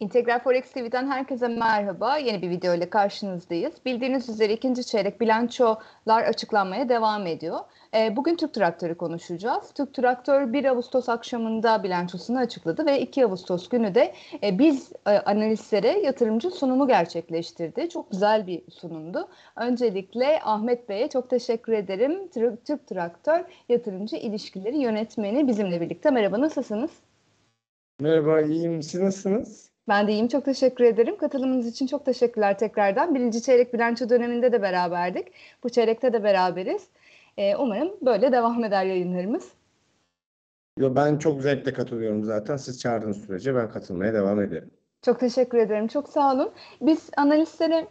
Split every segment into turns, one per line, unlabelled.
İntegral Forex TV'den herkese merhaba. Yeni bir video ile karşınızdayız. Bildiğiniz üzere ikinci çeyrek bilançolar açıklanmaya devam ediyor. E, bugün Türk Traktörü konuşacağız. Türk Traktör 1 Ağustos akşamında bilançosunu açıkladı ve 2 Ağustos günü de e, biz e, analistlere yatırımcı sunumu gerçekleştirdi. Çok güzel bir sunumdu. Öncelikle Ahmet Bey'e çok teşekkür ederim. Türk, Türk Traktör Yatırımcı ilişkileri Yönetmeni bizimle birlikte. Merhaba nasılsınız?
Merhaba iyiyim. Siz
nasılsınız? Ben de iyiyim. Çok teşekkür ederim. Katılımınız için çok teşekkürler tekrardan. Birinci çeyrek bilanço döneminde de beraberdik. Bu çeyrekte de beraberiz. Ee, umarım böyle devam eder yayınlarımız.
Yo, ben çok zevkle katılıyorum zaten. Siz çağırdığınız sürece ben katılmaya devam ederim.
Çok teşekkür ederim. Çok sağ olun. Biz analistlere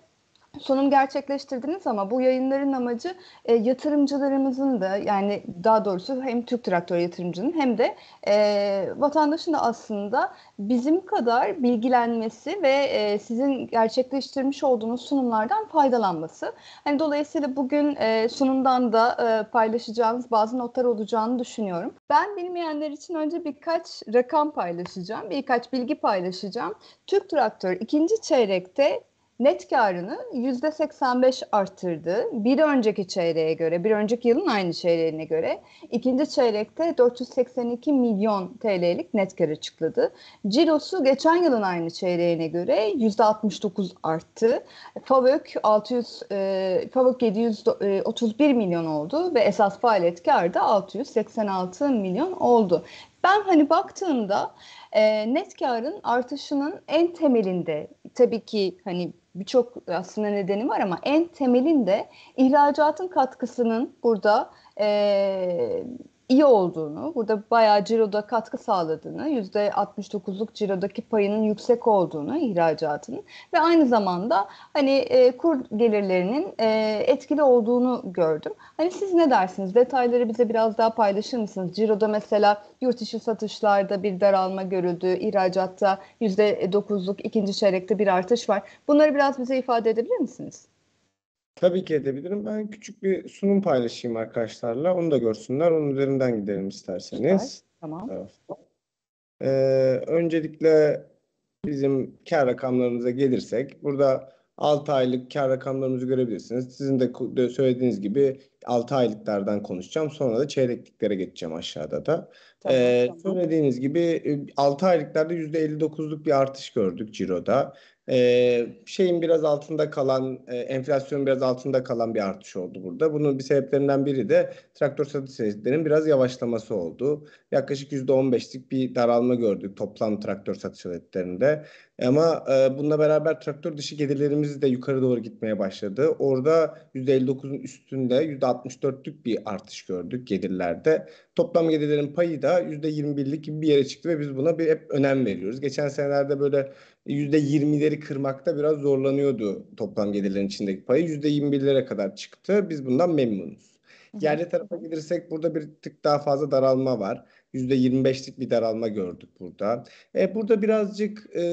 sunum gerçekleştirdiniz ama bu yayınların amacı e, yatırımcılarımızın da yani daha doğrusu hem Türk traktör yatırımcının hem de e, vatandaşın da aslında bizim kadar bilgilenmesi ve e, sizin gerçekleştirmiş olduğunuz sunumlardan faydalanması. Hani dolayısıyla bugün e, sunumdan da e, paylaşacağınız bazı notlar olacağını düşünüyorum. Ben bilmeyenler için önce birkaç rakam paylaşacağım, birkaç bilgi paylaşacağım. Türk traktör ikinci çeyrekte net karını %85 arttırdı. Bir önceki çeyreğe göre, bir önceki yılın aynı çeyreğine göre ikinci çeyrekte 482 milyon TL'lik net kar açıkladı. Cirosu geçen yılın aynı çeyreğine göre %69 arttı. FAVÖK 600 e, FAVÖK 731 milyon oldu ve esas faaliyet karı da 686 milyon oldu. Ben hani baktığımda e, net karın artışının en temelinde tabii ki hani birçok aslında nedeni var ama en temelinde ihracatın katkısının burada e, iyi olduğunu, burada bayağı ciroda katkı sağladığını, %69'luk cirodaki payının yüksek olduğunu ihracatın ve aynı zamanda hani e, kur gelirlerinin e, etkili olduğunu gördüm. Hani siz ne dersiniz? Detayları bize biraz daha paylaşır mısınız? Ciroda mesela yurt dışı satışlarda bir daralma görüldü, ihracatta %9'luk ikinci çeyrekte bir artış var. Bunları biraz bize ifade edebilir misiniz?
Tabii ki edebilirim. Ben küçük bir sunum paylaşayım arkadaşlarla. Onu da görsünler. Onun üzerinden gidelim isterseniz. Tamam. Evet. Ee, öncelikle bizim kar rakamlarımıza gelirsek burada 6 aylık kar rakamlarımızı görebilirsiniz. Sizin de söylediğiniz gibi 6 aylıklardan konuşacağım. Sonra da çeyrekliklere geçeceğim aşağıda da. ee, Söylediğiniz gibi 6 e, aylıklarda %59'luk bir artış gördük ciroda e, şeyin biraz altında kalan, e, enflasyonun biraz altında kalan bir artış oldu burada. Bunun bir sebeplerinden biri de traktör satış biraz yavaşlaması oldu. Yaklaşık %15'lik bir daralma gördük toplam traktör satış senetlerinde. Ama e, bununla beraber traktör dışı gelirlerimiz de yukarı doğru gitmeye başladı. Orada %59'un üstünde %64'lük bir artış gördük gelirlerde. Toplam gelirlerin payı da %21'lik gibi bir yere çıktı ve biz buna bir hep önem veriyoruz. Geçen senelerde böyle %20'leri kırmakta biraz zorlanıyordu toplam gelirlerin içindeki payı. %21'lere kadar çıktı. Biz bundan memnunuz. Yerli tarafa gelirsek burada bir tık daha fazla daralma var. %25'lik bir daralma gördük burada. E, burada birazcık e,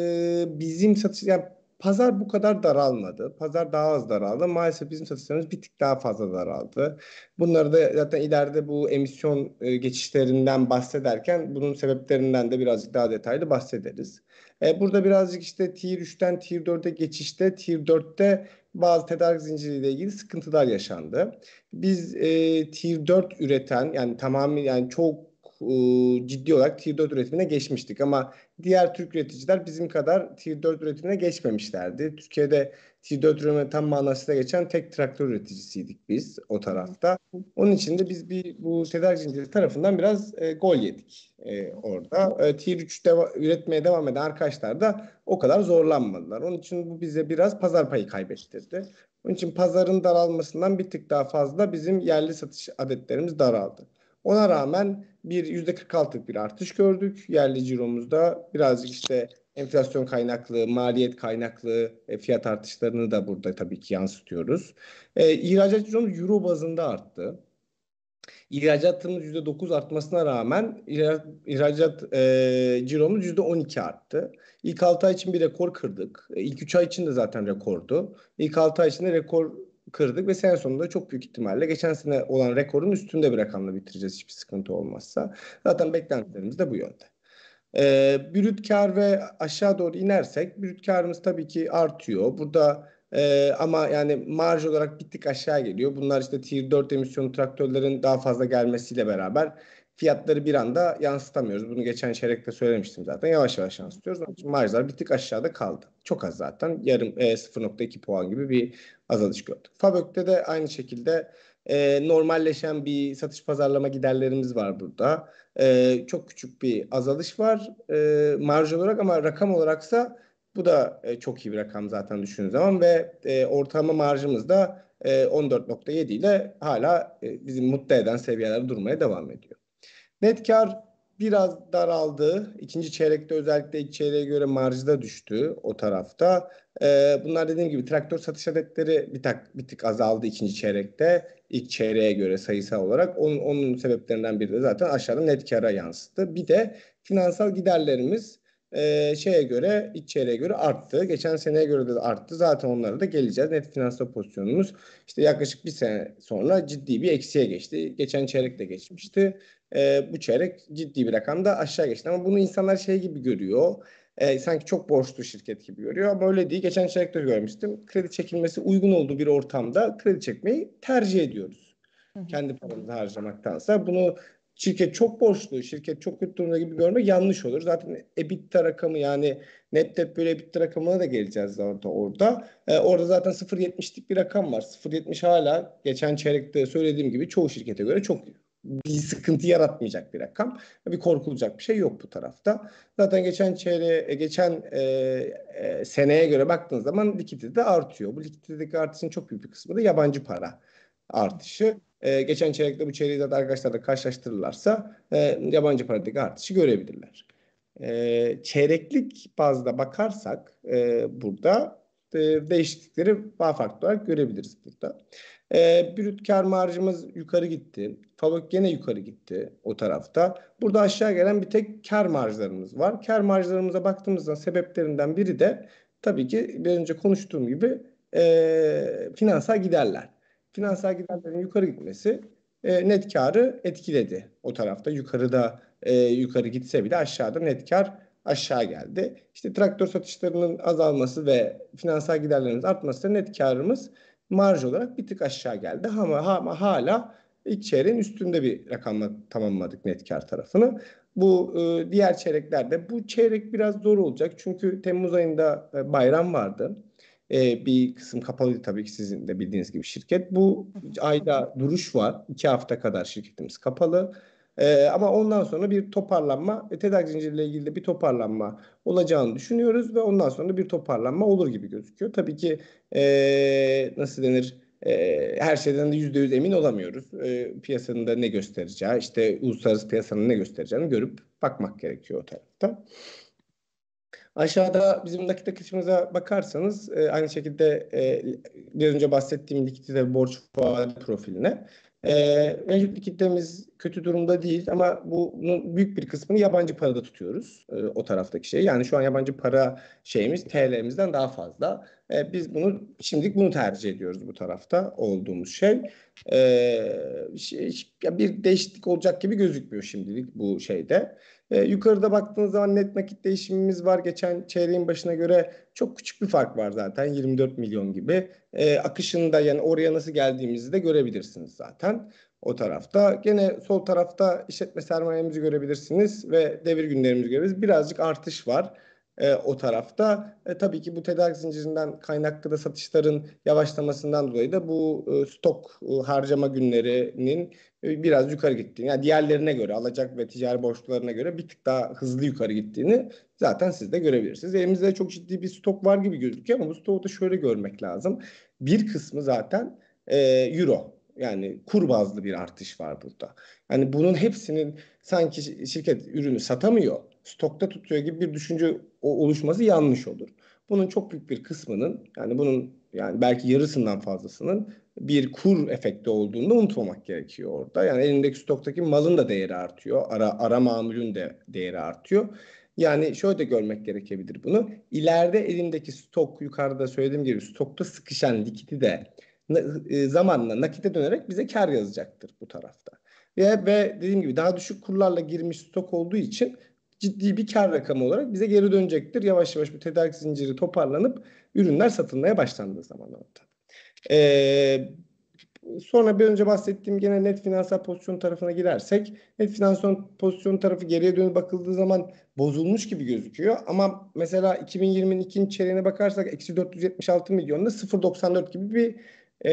bizim satış, yani pazar bu kadar daralmadı. Pazar daha az daraldı. Maalesef bizim satışlarımız bir tık daha fazla daraldı. Bunları da zaten ileride bu emisyon e, geçişlerinden bahsederken bunun sebeplerinden de birazcık daha detaylı bahsederiz. E, burada birazcık işte Tier 3'ten Tier 4'e geçişte Tier 4'te bazı tedarik zinciriyle ilgili sıkıntılar yaşandı. Biz e, Tier 4 üreten yani tamamı yani çok e, ciddi olarak Tier 4 üretimine geçmiştik. Ama diğer Türk üreticiler bizim kadar Tier 4 üretimine geçmemişlerdi. Türkiye'de Tier 4 üretimine tam manasıyla geçen tek traktör üreticisiydik biz o tarafta. Onun için de biz bir bu tedarik zinciri tarafından biraz e, gol yedik e, orada. E, Tier 3 deva- üretmeye devam eden arkadaşlar da o kadar zorlanmadılar. Onun için bu bize biraz pazar payı kaybettirdi. Onun için pazarın daralmasından bir tık daha fazla bizim yerli satış adetlerimiz daraldı. Ona rağmen bir yüzde %46'lık bir artış gördük. Yerli ciromuzda birazcık işte enflasyon kaynaklı, maliyet kaynaklı e, fiyat artışlarını da burada tabii ki yansıtıyoruz. E, ihracat ciromuz euro bazında arttı. İhracatımız yüzde %9 artmasına rağmen ihracat e, ciromuz %12 arttı. İlk 6 ay için bir rekor kırdık. E, ilk 3 ay için de zaten rekordu. İlk 6 ay içinde rekor kırdık ve sen sonunda çok büyük ihtimalle geçen sene olan rekorun üstünde bir rakamla bitireceğiz hiçbir sıkıntı olmazsa. Zaten beklentilerimiz de bu yönde. E, brüt kar ve aşağı doğru inersek brüt karımız tabii ki artıyor. Burada ee, ama yani marj olarak bittik aşağı geliyor. Bunlar işte Tier 4 emisyonlu traktörlerin daha fazla gelmesiyle beraber fiyatları bir anda yansıtamıyoruz. Bunu geçen çeyrekte söylemiştim zaten. Yavaş yavaş yansıtıyoruz. Onun için marjlar bir tık aşağıda kaldı. Çok az zaten. Yarım e, 0.2 puan gibi bir azalış gördük. Fabök'te de aynı şekilde e, normalleşen bir satış pazarlama giderlerimiz var burada. E, çok küçük bir azalış var e, marj olarak ama rakam olaraksa bu da e, çok iyi bir rakam zaten düşündüğün zaman ve e, ortalama marjımız da e, 14.7 ile hala e, bizim mutlu eden seviyelerde durmaya devam ediyor. Net kar biraz daraldı. İkinci çeyrekte özellikle ilk çeyreğe göre marjda düştü o tarafta. Ee, bunlar dediğim gibi traktör satış adetleri bir, tak, bir tık azaldı ikinci çeyrekte. ilk çeyreğe göre sayısal olarak. Onun, onun sebeplerinden biri de zaten aşağıda net kara yansıttı. Bir de finansal giderlerimiz e, şeye göre, iç çeyreğe göre arttı. Geçen seneye göre de arttı. Zaten onlara da geleceğiz. Net finansal pozisyonumuz işte yaklaşık bir sene sonra ciddi bir eksiye geçti. Geçen çeyrek de geçmişti e, bu çeyrek ciddi bir rakamda aşağı geçti. Ama bunu insanlar şey gibi görüyor. E, sanki çok borçlu şirket gibi görüyor ama öyle değil. Geçen çeyrekte görmüştüm. Kredi çekilmesi uygun olduğu bir ortamda kredi çekmeyi tercih ediyoruz. Hı hı. Kendi paramızı harcamaktansa bunu şirket çok borçlu, şirket çok kötü durumda gibi görmek yanlış olur. Zaten EBITDA rakamı yani net debt bölü EBITDA rakamına da geleceğiz zaten orada. Ee, orada zaten 0.70'lik bir rakam var. 0.70 hala geçen çeyrekte söylediğim gibi çoğu şirkete göre çok iyi bir sıkıntı yaratmayacak bir rakam. Bir korkulacak bir şey yok bu tarafta. Zaten geçen çeyreğe e, geçen e, e, seneye göre baktığınız zaman likidite de artıyor. Bu likiditedeki artışın çok büyük bir kısmı da yabancı para artışı. E, geçen çeyrekte bu çeyreği zaten arkadaşlarla karşılaştırırlarsa e, yabancı paradaki artışı görebilirler. E, çeyreklik bazda bakarsak e, burada e, değişiklikleri bağ farklı olarak görebiliriz burada. E, brüt kar marjımız yukarı gitti. Fabrik gene yukarı gitti o tarafta. Burada aşağı gelen bir tek kar marjlarımız var. Kar marjlarımıza baktığımızda sebeplerinden biri de tabii ki bir önce konuştuğum gibi e, finansal giderler. Finansal giderlerin yukarı gitmesi e, net karı etkiledi o tarafta. Yukarıda e, yukarı gitse bile aşağıda net kar aşağı geldi. İşte traktör satışlarının azalması ve finansal giderlerin artması net karımız marj olarak bir tık aşağı geldi ama, ama hala ilk çeyreğin üstünde bir rakamla tamamladık net kar tarafını. Bu e, diğer çeyreklerde bu çeyrek biraz zor olacak çünkü Temmuz ayında e, bayram vardı. E, bir kısım kapalıydı tabii ki sizin de bildiğiniz gibi şirket. Bu ayda duruş var. iki hafta kadar şirketimiz kapalı. E, ama ondan sonra bir toparlanma, e, tedarik zinciriyle ilgili de bir toparlanma olacağını düşünüyoruz ve ondan sonra bir toparlanma olur gibi gözüküyor. Tabii ki e, nasıl denir? E, her şeyden de yüzde yüz emin olamıyoruz. E, piyasanın da ne göstereceği, işte uluslararası piyasanın ne göstereceğini görüp bakmak gerekiyor o tarafta. Aşağıda bizim nakit akışımıza bakarsanız e, aynı şekilde e, biraz önce bahsettiğim likidite borç faali profiline. E, mevcut likiditemiz kötü durumda değil ama bu, bunun büyük bir kısmını yabancı parada tutuyoruz e, o taraftaki şey. Yani şu an yabancı para şeyimiz TL'mizden daha fazla. E, biz bunu şimdilik bunu tercih ediyoruz bu tarafta olduğumuz şey. E, şey bir değişiklik olacak gibi gözükmüyor şimdilik bu şeyde. E, yukarıda baktığınız zaman net nakit değişimimiz var. Geçen çeyreğin başına göre çok küçük bir fark var zaten 24 milyon gibi. E, akışında yani oraya nasıl geldiğimizi de görebilirsiniz zaten o tarafta. Gene sol tarafta işletme sermayemizi görebilirsiniz ve devir günlerimizi görebilirsiniz. Birazcık artış var e, o tarafta. E, tabii ki bu tedarik zincirinden kaynaklı da satışların yavaşlamasından dolayı da bu e, stok e, harcama günlerinin e, biraz yukarı gittiğini, yani diğerlerine göre alacak ve ticari borçlularına göre bir tık daha hızlı yukarı gittiğini zaten siz de görebilirsiniz. Elimizde çok ciddi bir stok var gibi gözüküyor ama bu stoku da şöyle görmek lazım. Bir kısmı zaten e, euro yani kur bazlı bir artış var burada. Yani bunun hepsinin sanki şirket ürünü satamıyor, stokta tutuyor gibi bir düşünce oluşması yanlış olur. Bunun çok büyük bir kısmının yani bunun yani belki yarısından fazlasının bir kur efekti olduğunu unutmamak gerekiyor orada. Yani elindeki stoktaki malın da değeri artıyor. Ara, ara mamulün de değeri artıyor. Yani şöyle de görmek gerekebilir bunu. İleride elimdeki stok yukarıda söylediğim gibi stokta sıkışan likidi de e, zamanla nakite dönerek bize kar yazacaktır bu tarafta. Ve, ve dediğim gibi daha düşük kurlarla girmiş stok olduğu için ciddi bir kar rakamı olarak bize geri dönecektir. Yavaş yavaş bu tedarik zinciri toparlanıp ürünler satılmaya başlandığı zamanlarda Ee, sonra bir önce bahsettiğim gene net finansal pozisyon tarafına girersek net finansal pozisyon tarafı geriye dönüp bakıldığı zaman bozulmuş gibi gözüküyor. Ama mesela 2020'nin çeyreğine bakarsak eksi 476 milyonda 0.94 gibi bir e,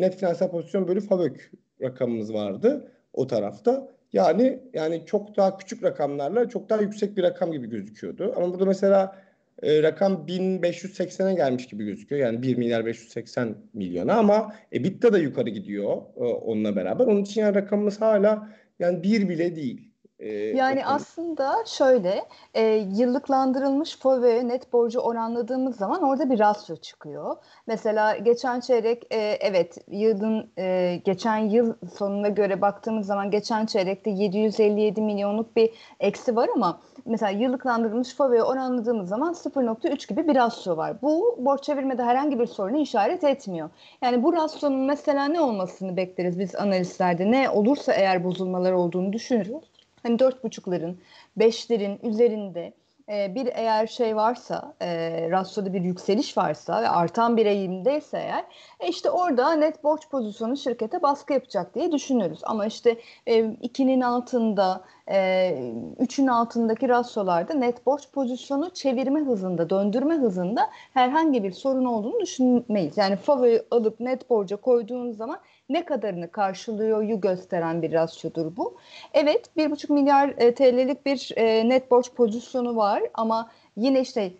net finansal pozisyon bölü FAVÖK rakamımız vardı o tarafta. Yani yani çok daha küçük rakamlarla çok daha yüksek bir rakam gibi gözüküyordu. Ama burada mesela e, rakam 1580'e gelmiş gibi gözüküyor. Yani 1 milyar 580 milyona ama EBITDA da yukarı gidiyor e, onunla beraber. Onun için yani rakamımız hala yani bir bile değil. Ee, yani okul.
aslında şöyle e, yıllıklandırılmış FO ve net borcu oranladığımız zaman orada bir rasyo çıkıyor. Mesela geçen çeyrek e, evet yılın e, geçen yıl sonuna göre baktığımız zaman geçen çeyrekte 757 milyonluk bir eksi var ama mesela yıllıklandırılmış FO ve oranladığımız zaman 0.3 gibi bir rasyo var. Bu borç çevirmede herhangi bir sorunu işaret etmiyor. Yani bu rasyonun mesela ne olmasını bekleriz biz analistlerde ne olursa eğer bozulmalar olduğunu düşünürüz hani dört buçukların, beşlerin üzerinde e, bir eğer şey varsa, e, rasyoda bir yükseliş varsa ve artan bir eğimdeyse eğer e işte orada net borç pozisyonu şirkete baskı yapacak diye düşünürüz. Ama işte 2'nin e, altında, 3'ün e, altındaki rasyolarda net borç pozisyonu çevirme hızında, döndürme hızında herhangi bir sorun olduğunu düşünmeyiz. Yani favori alıp net borca koyduğunuz zaman ne kadarını karşılıyor gösteren bir rasyodur bu. Evet 1,5 milyar e, TL'lik bir e, net borç pozisyonu var ama yine işte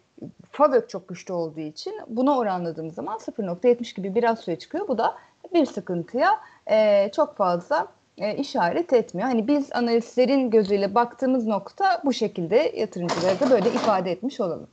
FAVÖK çok güçlü olduğu için buna oranladığımız zaman 0.70 gibi bir rasyoya çıkıyor. Bu da bir sıkıntıya e, çok fazla e, işaret etmiyor. Hani biz analistlerin gözüyle baktığımız nokta bu şekilde yatırımcılara da böyle ifade etmiş olalım.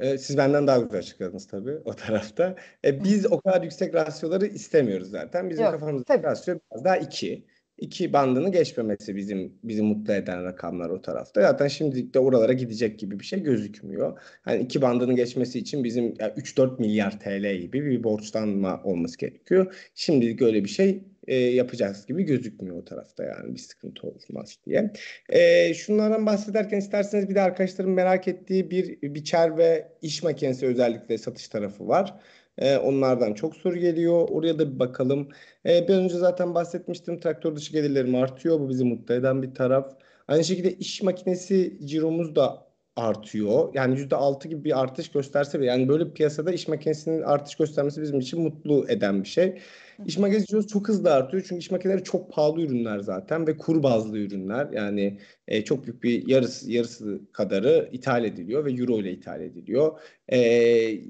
E, siz benden daha güzel açıkladınız tabii o tarafta. E, biz o kadar yüksek rasyoları istemiyoruz zaten. Bizim Yok, kafamızdaki tabii. rasyo biraz daha iki. İki bandını geçmemesi bizim bizi mutlu eden rakamlar o tarafta. Zaten şimdilik de oralara gidecek gibi bir şey gözükmüyor. Hani iki bandını geçmesi için bizim yani 3-4 milyar TL gibi bir borçlanma olması gerekiyor. Şimdilik öyle bir şey e, yapacağız gibi gözükmüyor o tarafta yani bir sıkıntı olmaz diye. E, şunlardan bahsederken isterseniz bir de arkadaşlarım merak ettiği bir biçer ve iş makinesi özellikle satış tarafı var. E, onlardan çok soru geliyor. Oraya da bir bakalım. E, biraz önce zaten bahsetmiştim. Traktör dışı gelirlerim artıyor. Bu bizi mutlu eden bir taraf. Aynı şekilde iş makinesi ciromuz da artıyor. Yani yüzde altı gibi bir artış gösterse bile yani böyle bir piyasada iş makinesinin artış göstermesi bizim için mutlu eden bir şey. İş makinesi çok hızlı artıyor çünkü iş makineleri çok pahalı ürünler zaten ve kur bazlı ürünler. Yani e, çok büyük bir yarısı yarısı kadarı ithal ediliyor ve euro ile ithal ediliyor. E,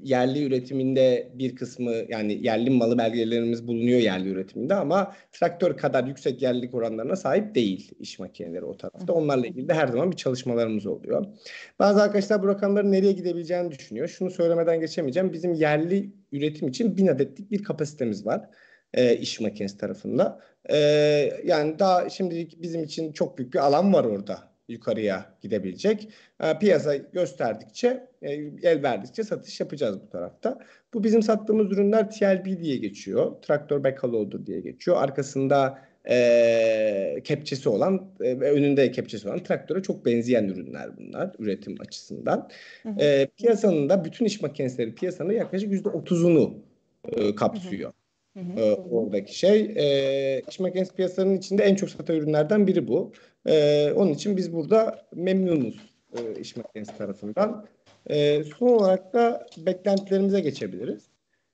yerli üretiminde bir kısmı yani yerli malı belgelerimiz bulunuyor yerli üretiminde ama traktör kadar yüksek yerlilik oranlarına sahip değil iş makineleri o tarafta. Onlarla ilgili de her zaman bir çalışmalarımız oluyor. Bazı arkadaşlar bu rakamların nereye gidebileceğini düşünüyor. Şunu söylemeden geçemeyeceğim. Bizim yerli üretim için bin adetlik bir kapasitemiz var e, iş makinesi tarafında. E, yani daha şimdilik bizim için çok büyük bir alan var orada yukarıya gidebilecek. E, piyasa gösterdikçe, e, el verdikçe satış yapacağız bu tarafta. Bu bizim sattığımız ürünler TLB diye geçiyor. Traktör bekaloldur diye geçiyor. Arkasında e, kepçesi olan ve önünde kepçesi olan traktöre çok benzeyen ürünler bunlar üretim açısından. Hı hı. E, piyasanın da bütün iş makinesleri piyasanın yaklaşık yüzde otuzunu e, kapsıyor. Hı hı. E, oradaki şey e, iş makinesi piyasanın içinde en çok satan ürünlerden biri bu. E, onun için biz burada memnunuz e, iş makinesi tarafından. E, son olarak da beklentilerimize geçebiliriz.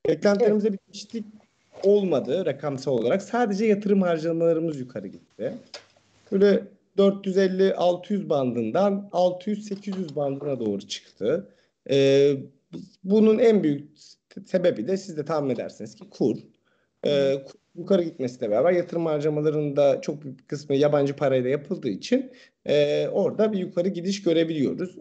Beklentilerimize evet. bir değişiklik olmadı rakamsal olarak. Sadece yatırım harcamalarımız yukarı gitti. Böyle 450-600 bandından 600-800 bandına doğru çıktı. Ee, bunun en büyük sebebi de siz de tahmin edersiniz ki kur. Ee, kur yukarı gitmesiyle beraber yatırım harcamalarında çok büyük bir kısmı yabancı parayla yapıldığı için e, orada bir yukarı gidiş görebiliyoruz.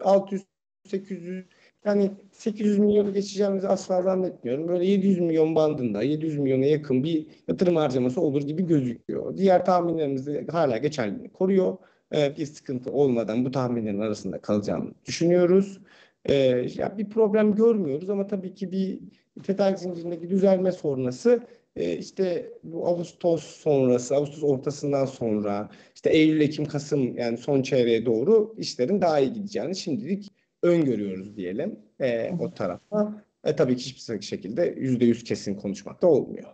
600-800 yani 800 milyonu geçeceğimizi asla zannetmiyorum. Böyle 700 milyon bandında, 700 milyona yakın bir yatırım harcaması olur gibi gözüküyor. Diğer tahminlerimizi hala geçerliliğini koruyor. Ee, bir sıkıntı olmadan bu tahminlerin arasında kalacağını düşünüyoruz. Ee, ya bir problem görmüyoruz ama tabii ki bir tedarik zincirindeki düzelme sonrası e, işte bu Ağustos sonrası, Ağustos ortasından sonra işte Eylül, Ekim, Kasım yani son çeyreğe doğru işlerin daha iyi gideceğini şimdilik öngörüyoruz diyelim e, o tarafta. E, tabii ki hiçbir şekilde yüzde yüz kesin konuşmak da olmuyor.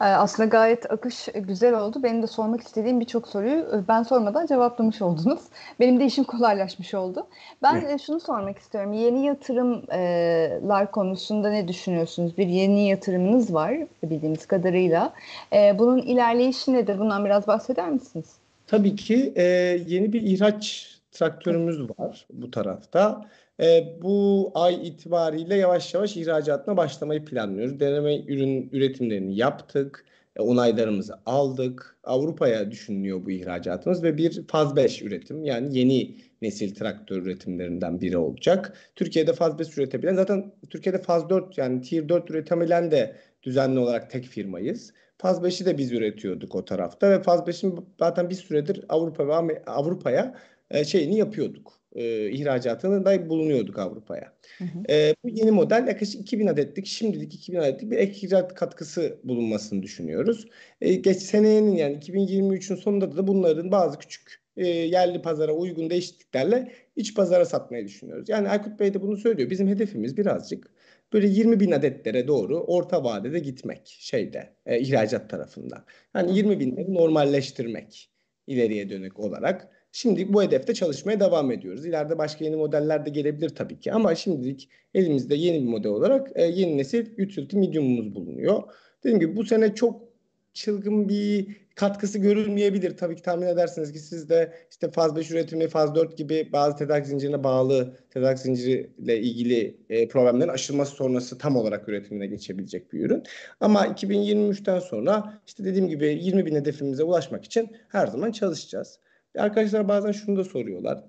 E, aslında gayet akış güzel oldu. Benim de sormak istediğim birçok soruyu e, ben sormadan cevaplamış oldunuz. Benim de işim kolaylaşmış oldu. Ben evet. E, şunu sormak istiyorum. Yeni yatırımlar konusunda ne düşünüyorsunuz? Bir yeni yatırımınız var bildiğimiz kadarıyla. Bunun ilerleyişi nedir? Bundan biraz bahseder misiniz? Tabii ki
yeni bir ihraç traktörümüz var bu tarafta. E, bu ay itibariyle yavaş yavaş ihracatına başlamayı planlıyoruz. Deneme ürün üretimlerini yaptık. E, onaylarımızı aldık. Avrupa'ya düşünülüyor bu ihracatımız ve bir faz 5 üretim yani yeni nesil traktör üretimlerinden biri olacak. Türkiye'de faz 5 üretebilen zaten Türkiye'de faz 4 yani tier 4 üretebilen de düzenli olarak tek firmayız. Faz 5'i de biz üretiyorduk o tarafta ve faz 5'in zaten bir süredir Avrupa'ya Avrupa'ya e, şeyini yapıyorduk. E, ihracatını da bulunuyorduk Avrupa'ya. E, bu yeni model yaklaşık 2000 adetlik, şimdilik 2000 adetlik bir ek ihracat katkısı bulunmasını düşünüyoruz. E, geç senenin yani 2023'ün sonunda da bunların bazı küçük e, yerli pazara uygun değişikliklerle iç pazara satmayı düşünüyoruz. Yani Aykut Bey de bunu söylüyor. Bizim hedefimiz birazcık böyle 20 bin adetlere doğru orta vadede gitmek şeyde e, ihracat tarafında. Yani 20 binleri normalleştirmek ileriye dönük olarak. Şimdilik bu hedefte çalışmaya devam ediyoruz. İleride başka yeni modeller de gelebilir tabii ki ama şimdilik elimizde yeni bir model olarak e, yeni nesil utility medium'umuz bulunuyor. Dediğim gibi bu sene çok çılgın bir katkısı görülmeyebilir. Tabii ki tahmin edersiniz ki siz de işte faz 5 üretimi, faz 4 gibi bazı tedarik zincirine bağlı tedarik zinciriyle ilgili e, problemlerin aşılması sonrası tam olarak üretimine geçebilecek bir ürün. Ama 2023'ten sonra işte dediğim gibi 20 bin hedefimize ulaşmak için her zaman çalışacağız. Arkadaşlar bazen şunu da soruyorlar.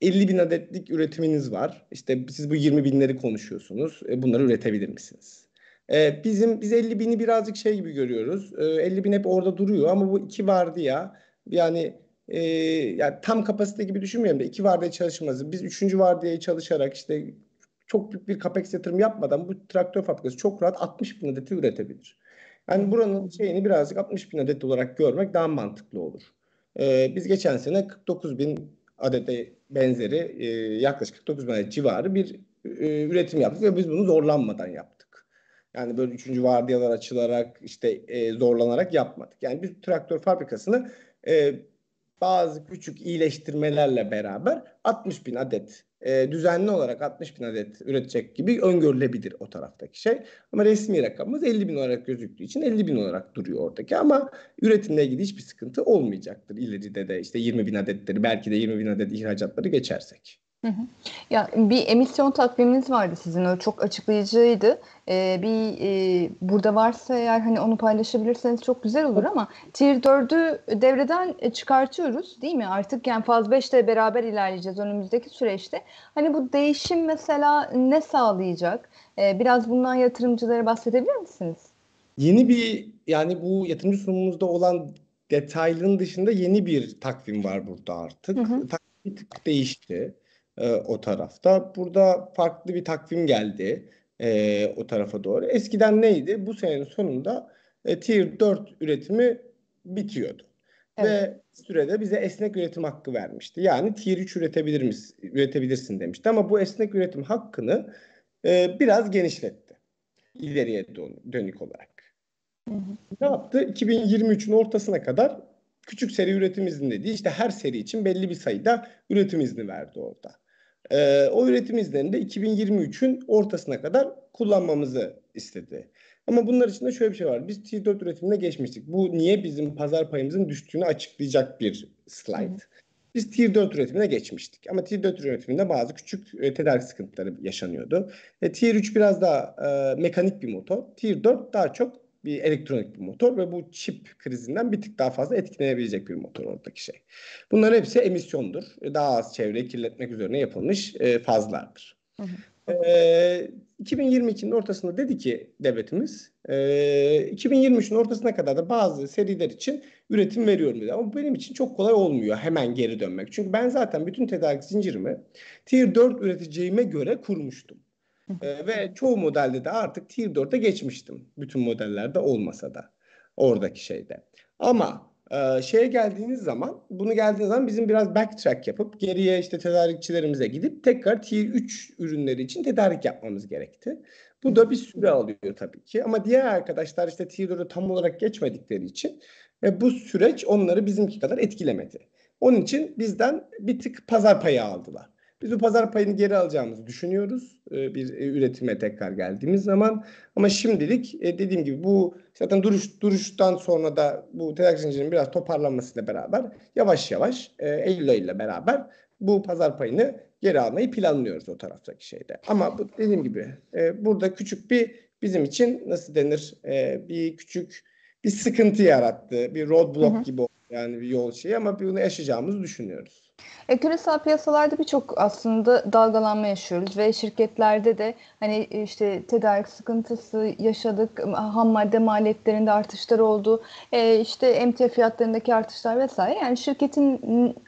50 bin adetlik üretiminiz var. İşte siz bu 20 binleri konuşuyorsunuz. E, bunları üretebilir misiniz? E, bizim biz 50 bini birazcık şey gibi görüyoruz. 50 e, bin hep orada duruyor ama bu iki vardı ya. Yani e, yani tam kapasite gibi düşünmeyelim de iki vardiya çalışması. Biz üçüncü vardiyayı çalışarak işte çok büyük bir capex yatırım yapmadan bu traktör fabrikası çok rahat 60 bin adeti üretebilir. Yani buranın şeyini birazcık 60 bin adet olarak görmek daha mantıklı olur. E, biz geçen sene 49 bin adete benzeri e, yaklaşık 49 bin adet civarı bir e, üretim yaptık ve biz bunu zorlanmadan yaptık. Yani böyle üçüncü vardiyalar açılarak işte e, zorlanarak yapmadık. Yani biz traktör fabrikasını e, bazı küçük iyileştirmelerle beraber 60 bin adet e, düzenli olarak 60 bin adet üretecek gibi öngörülebilir o taraftaki şey. Ama resmi rakamımız 50 bin olarak gözüktüğü için 50 bin olarak duruyor oradaki ama üretimle ilgili hiçbir sıkıntı olmayacaktır. İleride de işte 20 bin adetleri belki de 20 bin adet ihracatları geçersek.
Ya bir emisyon takviminiz vardı sizin o çok açıklayıcıydı. Ee, bir e, burada varsa eğer hani onu paylaşabilirseniz çok güzel olur ama Tier 4'ü devreden e, çıkartıyoruz değil mi? Artık yani Faz 5'te beraber ilerleyeceğiz önümüzdeki süreçte. Hani bu değişim mesela ne sağlayacak? Ee, biraz bundan yatırımcılara bahsedebilir misiniz?
Yeni bir yani bu yatırımcı sunumumuzda olan detaylın dışında yeni bir takvim var burada artık. Hı hı. Takvim bir tık değişti e, o tarafta. Burada farklı bir takvim geldi e, o tarafa doğru. Eskiden neydi? Bu senenin sonunda e, Tier 4 üretimi bitiyordu. Evet. Ve sürede bize esnek üretim hakkı vermişti. Yani Tier 3 üretebilir misin? üretebilirsin demişti. Ama bu esnek üretim hakkını e, biraz genişletti. ileriye dön, dönük olarak. Hı hı. Ne yaptı? 2023'ün ortasına kadar küçük seri üretim izni dediği işte her seri için belli bir sayıda üretim izni verdi orada e, o üretim iznini de 2023'ün ortasına kadar kullanmamızı istedi. Ama bunlar içinde şöyle bir şey var. Biz T4 üretimine geçmiştik. Bu niye bizim pazar payımızın düştüğünü açıklayacak bir slide. Biz t 4 üretimine geçmiştik. Ama t 4 üretiminde bazı küçük e, tedarik sıkıntıları yaşanıyordu. E, tier 3 biraz daha e, mekanik bir motor. t 4 daha çok bir elektronik bir motor ve bu çip krizinden bir tık daha fazla etkilenebilecek bir motor oradaki şey. Bunların hepsi emisyondur. E, daha az çevreyi kirletmek üzerine yapılmış e, fazlardır. Hı E, 2022'nin ortasında dedi ki devletimiz e, 2023'ün ortasına kadar da bazı seriler için üretim veriyorum dedi. Ama benim için çok kolay olmuyor hemen geri dönmek. Çünkü ben zaten bütün tedarik zincirimi Tier 4 üreteceğime göre kurmuştum. E, ve çoğu modelde de artık Tier 4'e geçmiştim. Bütün modellerde olmasa da oradaki şeyde. Ama e, şeye geldiğiniz zaman bunu geldiğiniz zaman bizim biraz backtrack yapıp geriye işte tedarikçilerimize gidip tekrar tier 3 ürünleri için tedarik yapmamız gerekti. Bu da bir süre alıyor tabii ki ama diğer arkadaşlar işte tier 4'ü tam olarak geçmedikleri için e, bu süreç onları bizimki kadar etkilemedi. Onun için bizden bir tık pazar payı aldılar. Biz bu pazar payını geri alacağımızı düşünüyoruz ee, bir e, üretime tekrar geldiğimiz zaman. Ama şimdilik e, dediğim gibi bu zaten duruş duruştan sonra da bu tedarik zincirinin biraz toparlanmasıyla beraber yavaş yavaş e, Eylül ile beraber bu pazar payını geri almayı planlıyoruz o taraftaki şeyde. Ama bu, dediğim gibi burada küçük bir bizim için nasıl denir bir küçük bir sıkıntı yarattı. Bir roadblock hı hı. gibi yani bir yol şeyi ama bunu yaşayacağımızı düşünüyoruz.
E, küresel piyasalarda birçok aslında dalgalanma yaşıyoruz ve şirketlerde de hani işte tedarik sıkıntısı yaşadık, ham madde maliyetlerinde artışlar oldu, e, işte emtia fiyatlarındaki artışlar vesaire. Yani şirketin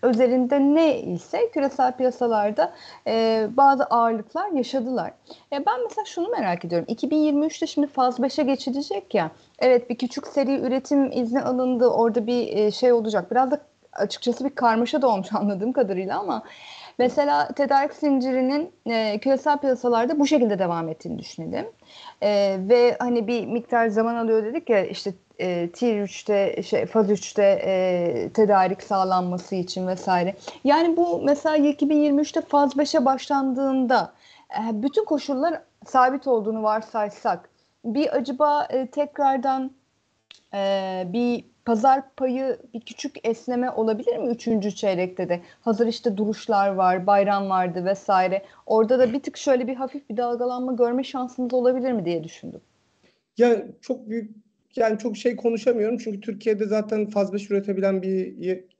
özelinde ne ise küresel piyasalarda e, bazı ağırlıklar yaşadılar. E, ben mesela şunu merak ediyorum. 2023'te şimdi faz 5'e geçilecek ya. Evet bir küçük seri üretim izni alındı. Orada bir e, şey olacak. Biraz da açıkçası bir karmaşa da olmuş anladığım kadarıyla ama mesela tedarik zincirinin e, küresel piyasalarda bu şekilde devam ettiğini düşünelim. E, ve hani bir miktar zaman alıyor dedik ya işte e, tier 3'te şey faz 3'te e, tedarik sağlanması için vesaire. Yani bu mesela 2023'te faz 5'e başlandığında e, bütün koşullar sabit olduğunu varsaysak bir acaba e, tekrardan e, bir pazar payı bir küçük esneme olabilir mi üçüncü çeyrekte de? Hazır işte duruşlar var, bayram vardı vesaire. Orada da bir tık şöyle bir hafif bir dalgalanma görme şansınız olabilir mi diye düşündüm. Ya çok büyük yani
çok şey konuşamıyorum çünkü Türkiye'de zaten faz 5 üretebilen bir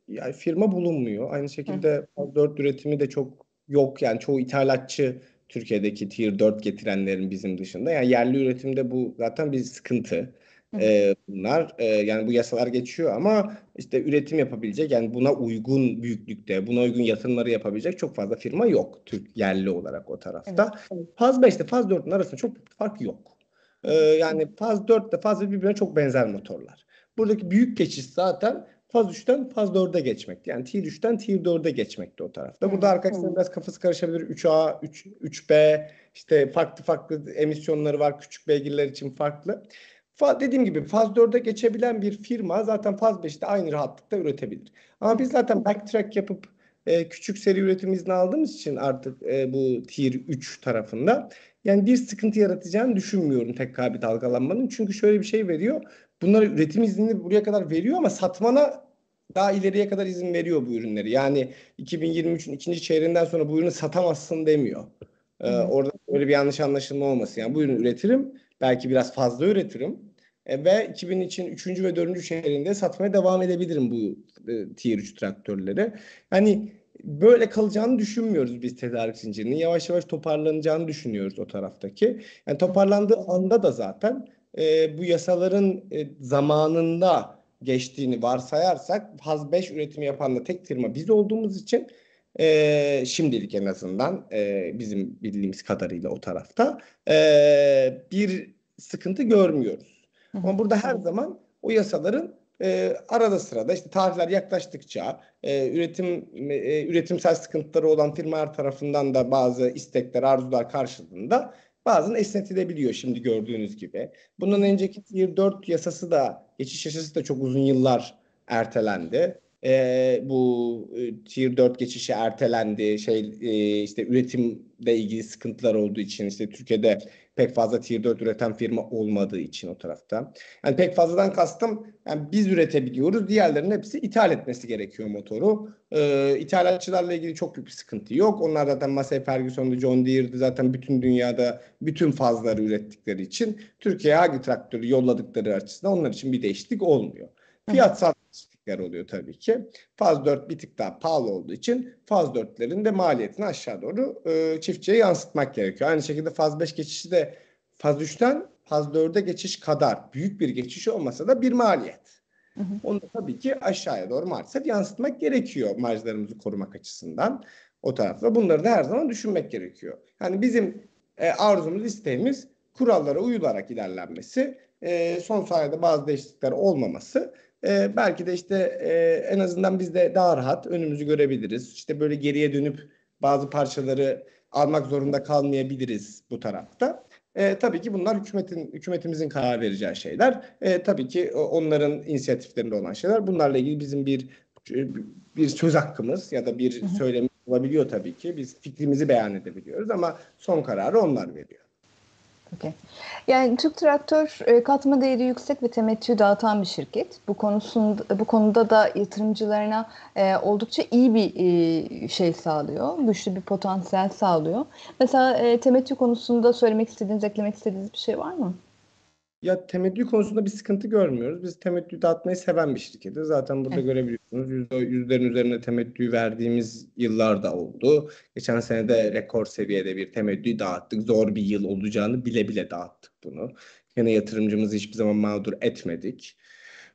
yani firma bulunmuyor. Aynı şekilde faz 4 üretimi de çok yok yani çoğu ithalatçı Türkiye'deki tier 4 getirenlerin bizim dışında. Yani yerli üretimde bu zaten bir sıkıntı e, bunlar. E, yani bu yasalar geçiyor ama işte üretim yapabilecek yani buna uygun büyüklükte, buna uygun yatırımları yapabilecek çok fazla firma yok Türk yerli olarak o tarafta. Evet. Faz 5 ile Faz 4'ün arasında çok fark yok. E, yani Faz 4 ile Faz 1 birbirine çok benzer motorlar. Buradaki büyük geçiş zaten faz 3'ten faz 4'e geçmekti. Yani tier 3'ten tier 4'e geçmekti o tarafta. Burada arkadaşların biraz kafası karışabilir. 3A, 3, 3B işte farklı farklı emisyonları var. Küçük beygirler için farklı. Dediğim gibi faz 4'e geçebilen bir firma zaten faz 5'te aynı rahatlıkla üretebilir. Ama biz zaten backtrack yapıp e, küçük seri üretim izni aldığımız için artık e, bu tier 3 tarafında yani bir sıkıntı yaratacağını düşünmüyorum tekrar bir dalgalanmanın. Çünkü şöyle bir şey veriyor. Bunlara üretim iznini buraya kadar veriyor ama satmana daha ileriye kadar izin veriyor bu ürünleri. Yani 2023'ün ikinci çeyreğinden sonra bu ürünü satamazsın demiyor. Ee, orada böyle bir yanlış anlaşılma olmasın. Yani bu ürünü üretirim belki biraz fazla üretirim e, ve 2000 için 3. ve 4. şehrinde satmaya devam edebilirim bu e, tier 3 traktörleri. Hani böyle kalacağını düşünmüyoruz biz tedarik zincirinin. Yavaş yavaş toparlanacağını düşünüyoruz o taraftaki. Yani toparlandığı anda da zaten e, bu yasaların e, zamanında geçtiğini varsayarsak faz 5 üretimi yapan da tek firma biz olduğumuz için e, şimdilik en azından e, bizim bildiğimiz kadarıyla o tarafta e, bir sıkıntı görmüyoruz. Ama burada her zaman o yasaların e, arada sırada işte tarihler yaklaştıkça e, üretim e, üretimsel sıkıntıları olan firmalar tarafından da bazı istekler, arzular karşılığında bazen esnetilebiliyor şimdi gördüğünüz gibi. Bundan önceki Tier 4 yasası da geçiş yasası da çok uzun yıllar ertelendi e, bu e, Tier 4 geçişi ertelendi. Şey e, işte üretimle ilgili sıkıntılar olduğu için işte Türkiye'de pek fazla Tier 4 üreten firma olmadığı için o tarafta. Yani pek fazladan kastım yani biz üretebiliyoruz. Diğerlerinin hepsi ithal etmesi gerekiyor motoru. Ee, ithalatçılarla ilgili çok büyük bir sıkıntı yok. Onlar zaten Massey Ferguson'da John Deere'di zaten bütün dünyada bütün fazları ürettikleri için Türkiye'ye hangi traktörü yolladıkları açısından onlar için bir değişiklik olmuyor. Fiyat değişiklikler oluyor tabii ki. Faz 4 bir tık daha pahalı olduğu için faz 4'lerin de maliyetini aşağı doğru e, çiftçiye yansıtmak gerekiyor. Aynı şekilde faz 5 geçişi de faz 3'ten faz 4'e geçiş kadar büyük bir geçiş olmasa da bir maliyet. Hı hı. Onu da tabii ki aşağıya doğru maalesef yansıtmak gerekiyor marjlarımızı korumak açısından. O tarafta bunları da her zaman düşünmek gerekiyor. Yani bizim e, arzumuz, isteğimiz kurallara uyularak ilerlenmesi, e, son sayede bazı değişiklikler olmaması e, belki de işte e, en azından biz de daha rahat önümüzü görebiliriz. İşte böyle geriye dönüp bazı parçaları almak zorunda kalmayabiliriz bu tarafta. E, tabii ki bunlar hükümetin hükümetimizin karar vereceği şeyler. E, tabii ki onların inisiyatiflerinde olan şeyler. Bunlarla ilgili bizim bir bir söz hakkımız ya da bir söylemi olabiliyor tabii ki. Biz fikrimizi beyan edebiliyoruz ama son kararı onlar veriyor.
Peki. Yani Türk Traktör e, katma değeri yüksek ve temettü dağıtan bir şirket. Bu konusunda bu konuda da yatırımcılarına e, oldukça iyi bir e, şey sağlıyor. Güçlü bir potansiyel sağlıyor. Mesela e, temettü konusunda söylemek istediğiniz, eklemek istediğiniz bir şey var mı?
ya temettü konusunda bir sıkıntı görmüyoruz. Biz temettü dağıtmayı seven bir şirketiz. Zaten burada evet. görebiliyorsunuz yüzde, yüzlerin üzerine temettü verdiğimiz yıllarda oldu. Geçen sene de rekor seviyede bir temettü dağıttık. Zor bir yıl olacağını bile bile dağıttık bunu. Yine yatırımcımızı hiçbir zaman mağdur etmedik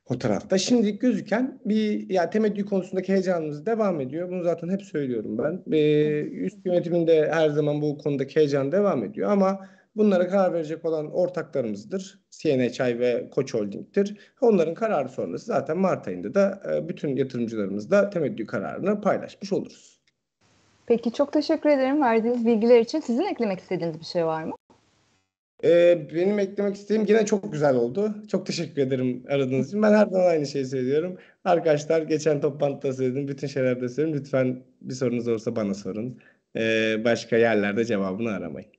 o tarafta. Şimdi gözüken bir ya yani temettü konusundaki heyecanımız devam ediyor. Bunu zaten hep söylüyorum ben. Ee, üst yönetiminde her zaman bu konudaki heyecan devam ediyor ama Bunlara karar verecek olan ortaklarımızdır. CNHI ve Koç Holding'tir. Onların kararı sonrası zaten Mart ayında da e, bütün yatırımcılarımızla temettü kararını paylaşmış oluruz.
Peki çok teşekkür ederim verdiğiniz bilgiler için. Sizin eklemek istediğiniz bir şey var mı?
Ee, benim eklemek istediğim yine çok güzel oldu. Çok teşekkür ederim aradığınız için. Ben her zaman aynı şeyi söylüyorum. Arkadaşlar geçen toplantıda söyledim. Bütün şeylerde söyledim. Lütfen bir sorunuz olursa bana sorun. Ee, başka yerlerde cevabını aramayın.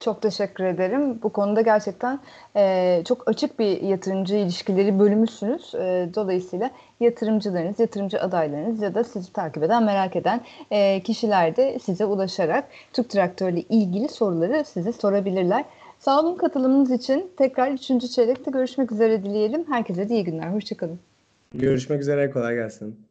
Çok teşekkür ederim. Bu konuda gerçekten e, çok açık bir yatırımcı ilişkileri bölümüsünüz. E, dolayısıyla yatırımcılarınız, yatırımcı adaylarınız ya da sizi takip eden, merak eden e, kişiler de size ulaşarak Türk Traktörü ile ilgili soruları size sorabilirler. Sağ olun katılımınız için. Tekrar 3. çeyrekte görüşmek üzere dileyelim. Herkese de iyi günler. Hoşçakalın. Görüşmek üzere. Kolay gelsin.